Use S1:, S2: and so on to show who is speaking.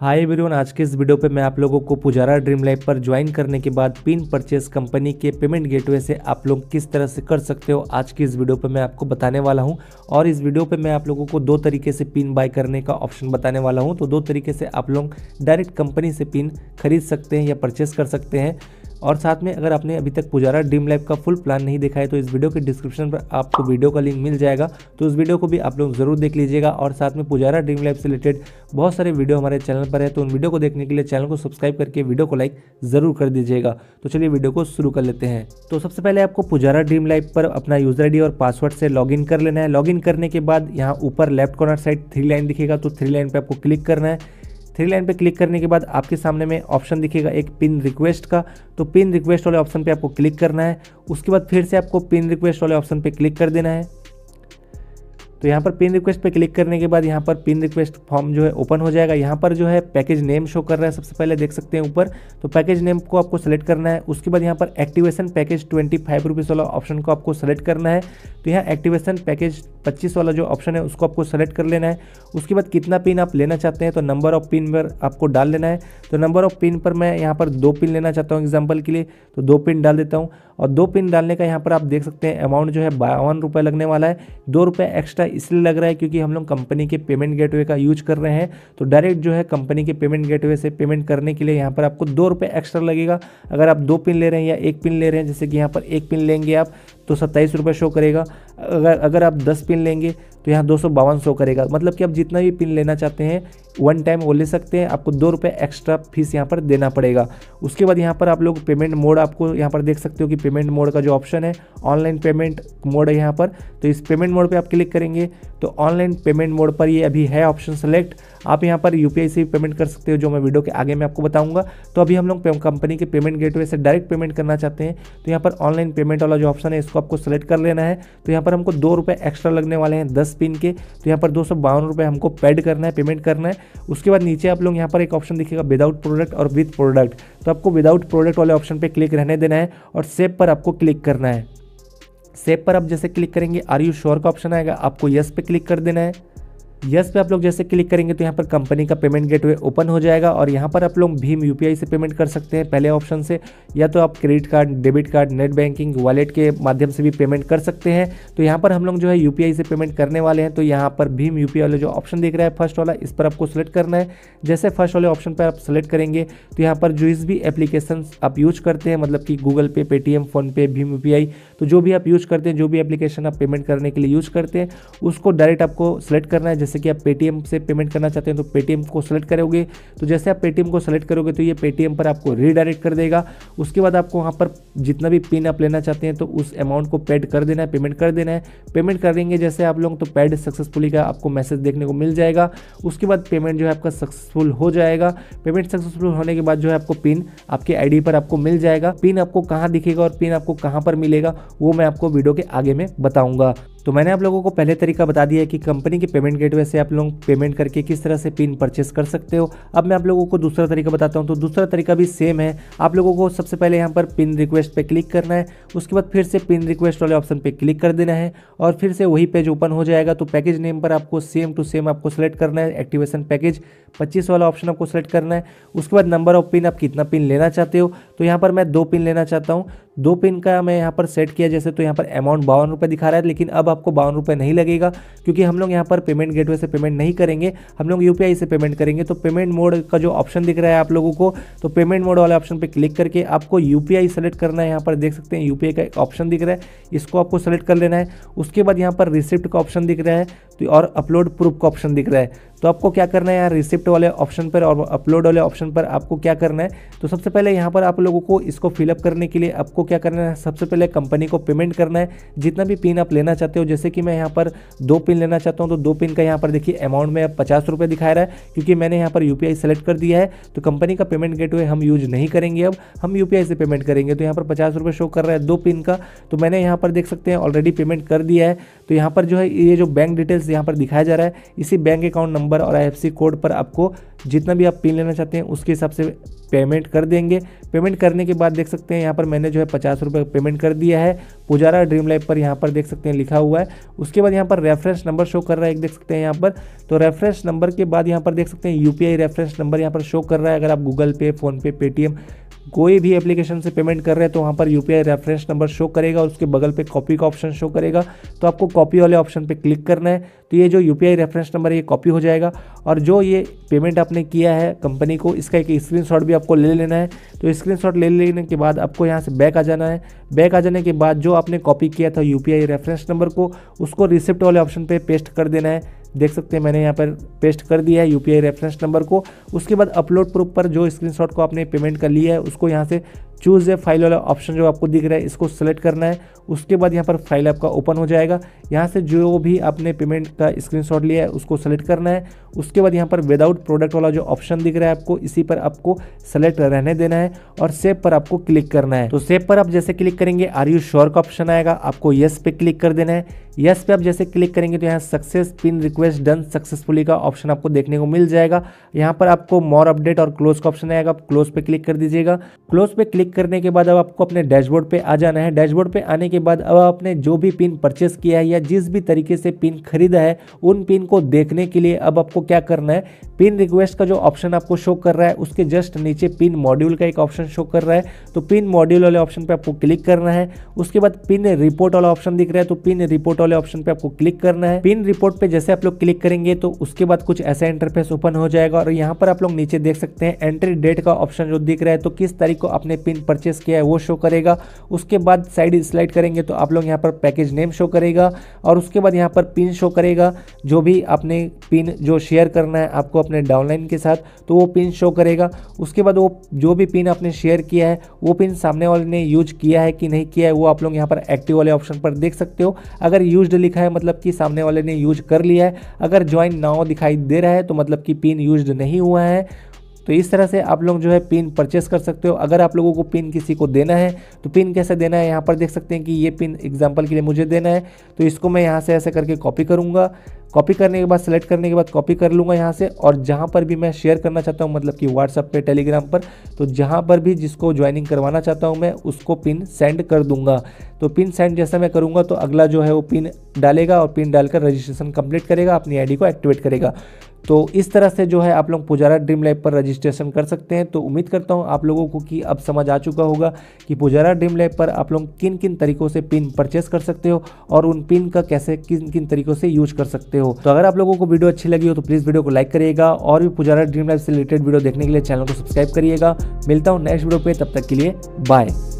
S1: hi everyone आज के इस वीडियो पे मैं आप लोगों को पुजारा ड्रीम लाइफ पर ज्वाइन करने के बाद पिन परचेस कंपनी के पेमेंट गेटवे से आप लोग किस तरह से कर सकते हो आज की इस वीडियो पे मैं आपको बताने वाला हूं और इस वीडियो पे मैं आप लोगों को दो तरीके से पिन बाय करने का ऑप्शन बताने वाला हूँ तो दो तरीके से आप लोग डायरेक्ट कंपनी से पिन खरीद सकते हैं या परचेस कर सकते हैं और साथ में अगर आपने अभी तक पुजारा ड्रीम लाइफ का फुल प्लान नहीं देखा है तो इस वीडियो के डिस्क्रिप्शन पर आपको वीडियो का लिंक मिल जाएगा तो उस वीडियो को भी आप लोग जरूर देख लीजिएगा और साथ में पुजारा ड्रीम लाइफ से रिलेटेड बहुत सारे वीडियो हमारे चैनल पर है तो उन वीडियो को देखने के लिए चैनल को सब्सक्राइब करके वीडियो को लाइक ज़रूर कर दीजिएगा तो चलिए वीडियो को शुरू कर लेते हैं तो सबसे पहले आपको पुजारा ड्रीम लाइफ पर अपना यूजर आई और पासवर्ड से लॉग कर लेना है लॉग करने के बाद यहाँ ऊपर left corner side three line दिखेगा तो थ्री लाइन पर आपको क्लिक करना है थ्री लाइन पे क्लिक करने के बाद आपके सामने में ऑप्शन दिखेगा एक पिन रिक्वेस्ट का तो पिन रिक्वेस्ट वाले ऑप्शन पे आपको क्लिक करना है उसके बाद फिर से आपको पिन रिक्वेस्ट वाले ऑप्शन पे क्लिक कर देना है तो यहाँ पर पिन रिक्वेस्ट पे क्लिक करने के बाद यहाँ पर पिन रिक्वेस्ट फॉर्म जो है ओपन हो जाएगा यहाँ पर जो है पैकेज नेम शो कर रहा है सबसे पहले देख सकते हैं ऊपर तो पैकेज नेम को आपको सेलेक्ट करना है उसके बाद यहाँ पर activation package twenty five rupees वाला ऑप्शन को आपको सेलेक्ट करना है तो यहाँ एक्टिवेशन पैकेज पच्चीस वाला जो ऑप्शन है उसको आपको सेलेक्ट कर लेना है उसके बाद कितना पिन आप लेना चाहते हैं तो नंबर ऑफ पिन पर आपको डाल लेना है तो नंबर ऑफ पिन पर मैं यहाँ पर दो पिन लेना चाहता हूँ एग्जाम्पल के लिए तो दो पिन डाल देता हूँ और दो पिन डालने का यहाँ पर आप देख सकते हैं अमाउंट जो है बावन रुपये लगने वाला है दो रुपये एक्स्ट्रा इसलिए लग रहा है क्योंकि हम लोग कंपनी के पेमेंट गेटवे का यूज कर रहे हैं तो डायरेक्ट जो है कंपनी के पेमेंट गेटवे से पेमेंट करने के लिए यहाँ पर आपको दो रुपये एक्स्ट्रा लगेगा अगर आप दो पिन ले रहे हैं या एक पिन ले रहे हैं जैसे कि यहाँ पर एक पिन लेंगे आप तो सत्ताईस रुपये शो करेगा अगर अगर आप दस पिन लेंगे तो यहाँ दो सौ बावन शो करेगा मतलब कि आप जितना भी पिन लेना चाहते हैं वन टाइम वो ले सकते हैं आपको दो रुपये एक्स्ट्रा फीस यहाँ पर देना पड़ेगा उसके बाद यहाँ पर आप लोग पेमेंट मोड आपको यहाँ पर देख सकते हो कि पेमेंट मोड का जो ऑप्शन है ऑनलाइन पेमेंट मोड है यहाँ पर तो इस पेमेंट मोड पर आप क्लिक करेंगे तो ऑनलाइन पेमेंट मोड पर ये अभी है ऑप्शन सेलेक्ट आप यहाँ पर यू से भी पेमेंट कर सकते हो जो मैं वीडियो के आगे मैं आपको बताऊँगा तो अभी हम लोग कंपनी के पेमेंट गेट से डायरेक्ट पेमेंट करना चाहते हैं तो यहाँ पर ऑनलाइन पेमेंट वाला जो ऑप्शन है इसको आपको सेलेक्ट कर लेना है तो यहाँ पर हमको दो रुपये एक्स्ट्रा लगने वाले हैं दस पिन के तो यहाँ पर दो सौ बावन रुपये हमको पेड करना है पेमेंट करना है उसके बाद नीचे आप लोग यहाँ पर एक ऑप्शन दिखेगा विदाउट प्रोडक्ट और विद प्रोडक्ट तो आपको विदाउट प्रोडक्ट वाले ऑप्शन पर क्लिक रहने देना है और सेब पर आपको क्लिक करना है सेब पर आप जैसे क्लिक करेंगे आर यू श्योर का ऑप्शन आएगा आपको यस पे क्लिक कर देना है यस पे आप लोग जैसे क्लिक करेंगे तो यहाँ पर कंपनी का पेमेंट गेटवे ओपन हो जाएगा और यहाँ पर आप लोग भीम यूपीआई से पेमेंट कर सकते हैं पहले ऑप्शन से या तो आप credit card debit card net banking wallet के माध्यम से भी पेमेंट कर सकते हैं तो यहाँ पर हम लोग जो है यूपीआई से पेमेंट करने वाले हैं तो यहाँ पर भीम यू वाले जो ऑप्शन देख रहा है फर्स्ट वाला इस पर आपको सेलेक्ट करना है जैसे फर्स्ट वाले ऑप्शन पर आप सेलेक्ट करेंगे तो यहाँ पर जो इस भी एप्लीकेशन आप यूज करते हैं मतलब कि गूगल पे पेटीएम फ़ोनपे भीम यू तो जो भी आप यूज करते हैं जो भी एप्लीकेशन आप पेमेंट करने के लिए यूज करते हैं उसको डायरेक्ट आपको सेलेक्ट करना है जैसे कि आप पेटीएम से पेमेंट करना चाहते हैं तो पेटीएम को सेलेक्ट करोगे तो जैसे आप पेटीएम को सेलेक्ट करोगे तो ये पेटीएम पर आपको रीडायरेक्ट कर देगा उसके बाद आपको वहाँ पर जितना भी पिन आप लेना चाहते हैं तो उस अमाउंट को पेड कर देना है पेमेंट कर देना है पेमेंट करेंगे जैसे आप लोग तो पेड सक्सेसफुली का आपको मैसेज देखने को मिल जाएगा उसके बाद पेमेंट जो है आपका सक्सेसफुल हो जाएगा पेमेंट सक्सेसफुल होने के बाद जो है आपको पिन आपके आईडी पर आपको मिल जाएगा पिन आपको कहाँ दिखेगा और पिन आपको कहाँ पर मिलेगा वो मैं आपको वीडियो के आगे में बताऊंगा तो मैंने आप लोगों को पहले तरीका बता दिया है कि कंपनी के पेमेंट गेटवे से आप लोग पेमेंट करके किस तरह से पिन परचेस कर सकते हो अब मैं आप लोगों को दूसरा तरीका बताता हूँ तो दूसरा तरीका भी सेम है आप लोगों को सबसे पहले यहाँ पर पिन रिक्वेस्ट पे क्लिक करना है उसके बाद फिर से पिन रिक्वेस्ट वाले ऑप्शन पर क्लिक कर देना है और फिर से वही पेज ओपन हो जाएगा तो पैकेज नेम पर आपको सेम टू सेम आपको सेलेक्ट करना है एक्टिवेशन पैकेज पच्चीस वाला ऑप्शन आपको सेलेक्ट करना है उसके बाद नंबर ऑफ पिन आप कितना पिन लेना चाहते हो तो यहाँ पर मैं दो पिन लेना चाहता हूँ दो पिन का मैं यहाँ पर सेट किया जैसे तो यहाँ पर अमाउंट बावन रुपये दिखा रहा है लेकिन अब आपको बावन रुपये नहीं लगेगा क्योंकि हम लोग यहाँ पर पेमेंट गेटवे से पेमेंट नहीं करेंगे हम लोग यू से पेमेंट करेंगे तो पेमेंट मोड का जो ऑप्शन दिख रहा है आप लोगों को तो पेमेंट मोड वाले ऑप्शन पर क्लिक करके आपको यू सेलेक्ट करना है यहाँ पर देख सकते हैं यू का एक ऑप्शन दिख रहा है इसको आपको सेलेक्ट कर लेना है उसके बाद यहाँ पर रिसिप्ट का ऑप्शन दिख रहा है तो और अपलोड प्रूफ का ऑप्शन दिख रहा है तो आपको क्या करना है यहाँ रिसिप्ट वाले ऑप्शन पर और अपलोड वाले ऑप्शन पर आपको क्या करना है तो सबसे पहले यहाँ पर आप लोगों को इसको फिलअप करने के लिए आपको क्या करना है सबसे पहले कंपनी को पेमेंट करना है जितना भी पिन आप लेना चाहते हो जैसे कि मैं यहाँ पर दो पिन लेना चाहता हूँ तो दो पिन का यहाँ पर देखिए अमाउंट में पचास रुपये दिखा रहा है क्योंकि मैंने यहाँ पर यू सेलेक्ट कर दिया है तो कंपनी का पेमेंट गेट हम यूज नहीं करेंगे अब हम यू से पेमेंट करेंगे तो यहाँ पर पचास शो कर रहा है दो पिन का तो मैंने यहाँ पर देख सकते हैं ऑलरेडी पेमेंट कर दिया है तो यहाँ पर जो है ये जो बैंक डिटेल्स यहाँ पर दिखाया जा रहा है इसी बैंक अकाउंट नंबर और आई कोड पर आपको जितना भी आप पिन लेना चाहते हैं उसके हिसाब से पेमेंट कर देंगे पेमेंट करने के बाद देख सकते हैं यहाँ पर मैंने जो है पचास रुपये पेमेंट कर दिया है पुजारा ड्रीम लाइफ पर यहाँ पर देख सकते हैं लिखा हुआ है उसके बाद यहाँ पर रेफरेंस नंबर शो कर रहा है एक देख सकते हैं यहाँ पर तो रेफरेंस नंबर के बाद यहाँ पर देख सकते हैं यूपीआई रेफरेंस नंबर यहाँ पर शो कर रहा है अगर आप गूगल पे फ़ोनपे पेटीएम कोई भी एप्लीकेशन से पेमेंट कर रहे हैं तो वहाँ पर यू रेफरेंस नंबर शो करेगा और उसके बगल पर कॉपी का ऑप्शन शो करेगा तो आपको कॉपी वाले ऑप्शन पर क्लिक करना है तो ये जो यू रेफरेंस नंबर है ये कॉपी हो जाएगा और जो ये पेमेंट आपने आपने किया है कंपनी को इसका एक स्क्रीनशॉट भी आपको ले लेना है तो स्क्रीनशॉट ले लेने के बाद आपको यहाँ से बैक आ जाना है बैक आ जाने के बाद जो आपने कॉपी किया था यूपीआई रेफरेंस नंबर को उसको रिसिप्ट वाले ऑप्शन पर पे पेस्ट कर देना है देख सकते हैं मैंने यहाँ पर पेस्ट कर दिया है यू रेफरेंस नंबर को उसके बाद अपलोड प्रूफ पर जो स्क्रीनशॉट को आपने पेमेंट कर लिया है उसको यहाँ से चूज़ ए फाइल वाला ऑप्शन जो आपको दिख रहा है इसको सेलेक्ट करना है उसके बाद यहाँ पर फाइल आपका ओपन हो जाएगा यहाँ से जो भी आपने पेमेंट का स्क्रीनशॉट लिया है उसको सेलेक्ट करना है उसके बाद यहाँ पर विदाउट प्रोडक्ट वाला जो ऑप्शन दिख रहा है आपको इसी पर आपको सेलेक्ट रहने देना है और सेव पर आपको क्लिक करना है तो सेव पर आप जैसे क्लिक करेंगे आर यू श्योर का ऑप्शन आएगा आपको येस पे क्लिक कर देना है यस पे आप जैसे क्लिक करेंगे तो यहाँ success pin request done successfully का ऑप्शन आपको देखने को मिल जाएगा यहाँ पर आपको मोर अपडेट और क्लोज का ऑप्शन आएगा आप क्लोज पे क्लिक कर दीजिएगा क्लोज पे क्लिक करने के बाद अब आपको अपने डैशबोर्ड पे आ जाना है डैशबोर्ड पे आने के बाद अब आपने जो भी पिन परचेस किया है या जिस भी तरीके से पिन खरीदा है उन पिन को देखने के लिए अब आपको क्या करना है पिन रिक्वेस्ट का जो ऑप्शन आपको शो कर रहा है उसके जस्ट नीचे पिन मॉड्यूल का एक ऑप्शन शो कर रहा है तो पिन मॉड्यूल वाले ऑप्शन पर आपको क्लिक करना है उसके बाद पिन रिपोर्ट वाला ऑप्शन दिख रहा है तो पिन रिपोर्ट वाले ऑप्शन पे आपको क्लिक करना है पिन रिपोर्ट पे जैसे आप लोग क्लिक करेंगे तो उसके बाद कुछ ऐसा इंटरफेस ओपन हो जाएगा और यहाँ पर आप लोग नीचे देख सकते हैं एंट्री डेट का ऑप्शन जो दिख रहा है तो किस तारीख को आपने पिन परचेस किया है वो शो करेगा उसके बाद साइड स्लाइड करेंगे तो आप लोग यहाँ पर पैकेज नेम शो करेगा और उसके बाद यहाँ पर पिन शो करेगा जो भी आपने पिन जो शेयर करना है आपको अपने डाउनलाइन के साथ तो वो पिन शो करेगा उसके बाद वो जो भी पिन आपने शेयर किया है वो पिन सामने वाले ने यूज किया है कि नहीं किया है वो आप लोग यहाँ पर एक्टिव वाले ऑप्शन पर देख सकते हो अगर यूज लिखा है मतलब कि सामने वाले ने यूज कर लिया है अगर ज्वाइन नाव दिखाई दे रहा है तो मतलब कि पिन यूज नहीं हुआ है तो इस तरह से आप लोग जो है पिन परचेस कर सकते हो अगर आप लोगों को पिन किसी को देना है तो पिन कैसे देना है यहाँ पर देख सकते हैं कि ये पिन एग्जाम्पल के लिए मुझे देना है तो इसको मैं यहाँ से ऐसे करके कॉपी करूँगा कॉपी करने के बाद सेलेक्ट करने के बाद कॉपी कर लूँगा यहाँ से और जहाँ पर भी मैं शेयर करना चाहता हूँ मतलब कि व्हाट्सअप पे टेलीग्राम पर तो जहाँ पर भी जिसको ज्वाइनिंग करवाना चाहता हूँ मैं उसको पिन सेंड कर दूँगा तो पिन सेंड जैसा मैं करूँगा तो अगला जो है वो पिन डालेगा और पिन डालकर रजिस्ट्रेशन कंप्लीट करेगा अपनी आईडी को एक्टिवेट करेगा तो इस तरह से जो है आप लोग पुजारा ड्रीम लैब पर रजिस्ट्रेशन कर सकते हैं तो उम्मीद करता हूँ आप लोगों को कि अब समझ आ चुका होगा कि पुजारा ड्रीम लैब पर आप लोग किन किन तरीकों से पिन परचेस कर सकते हो और उन पिन का कैसे किन किन तरीकों से यूज कर सकते हो तो अगर आप लोगों को वीडियो अच्छी लगी हो तो प्लीज़ वीडियो को लाइक करिएगा और भी पुजारा ड्रीम लैब से रिलेटेड वीडियो देखने के लिए चैनल को सब्सक्राइब करिएगा मिलता हूँ नेक्स्ट वीडियो पर तब तक के लिए बाय